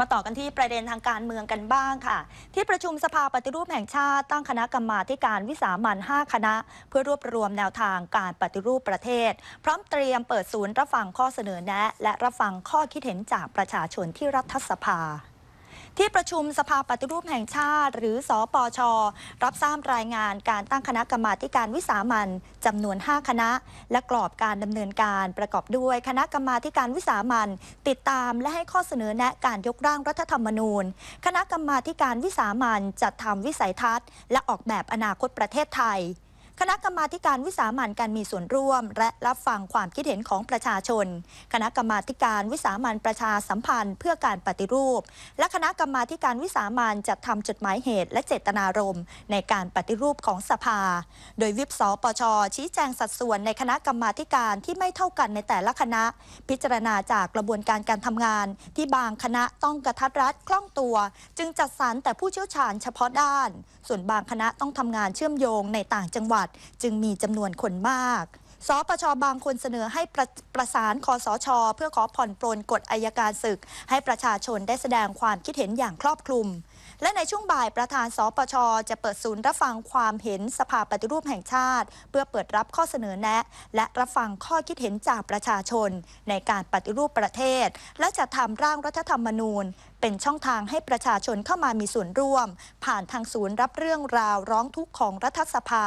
มาต่อกันที่ประเด็นทางการเมืองกันบ้างค่ะ ที่ประชุมสภาปฏิรูปแห่งชาติตั้งคณะกรรมาการวิสามัน5 คณะ เพื่อรวบรวมแนวทางการปฏิรูปประเทศ พร้อมเตรียมเปิดศูนย์รับฟังข้อเสนอแนะ และรับฟังข้อคิดเห็นจากประชาชนที่รัฐสภาที่ประชุมสภาปฏิรูปแห่งชาติ หรือสอปอชอรับทราบรายงานการตั้งคณะกรรมาการวิสามันจำนวน 5 คณะ และกรอบการดำเนินการประกอบด้วยคณะกรรมาการวิสามันติดตามและให้ข้อเสนอแนะการยกร่างรัฐธรรมนูญ คณะกรรมาการวิสามันจัดทำวิสัยทัศน์และออกแบบอนาคตประเทศไทยคณะกรรมาการวิสามันการมีส่วนร่วมและรับฟังความคิดเห็นของประชาชน คณะกรรมาการวิสามันประชาสัมพันธ์เพื่อการปฏิรูป และคณะกรรมาการวิสามันจัดทำจดหมายเหตุและเจตนารมณ์ในการปฏิรูปของสภา โดยวิบสปช ชี้แจงสัดส่วนในคณะกรรมาการที่ไม่เท่ากันในแต่ละคณะ พิจารณาจากกระบวนการการทำงานที่บางคณะต้องกระทัดรัดคล่องตัว จึงจัดสรรแต่ผู้เชี่ยวชาญเฉพาะด้าน ส่วนบางคณะต้องทำงานเชื่อมโยงในต่างจังหวัดติจึงมีจำนวนคนมาก สปชบางคนเสนอให้ประประสานคอสชเพื่อขอผ่อนปลนกฎอายการศึก ให้ประชาชนได้แสดงความคิดเห็นอย่างครอบคลุม และในช่วงบ่ายประธานสปชจะเปิดศูนย์รับฟังความเห็นสภาปฏิรูปแห่งชาติ เพื่อเปิดรับข้อเสนอแนะ และรับฟังข้อคิดเห็นจากประชาชน ในการปฏิรูปประเทศ และจะทำร่างรัฐธรรมนูญ เป็นช่องทางให้ประชาชนเข้ามามีส่วนร่วม ผ่านทางศูนย์รับเรื่องราวร้องทุกข์ของรัฐสภา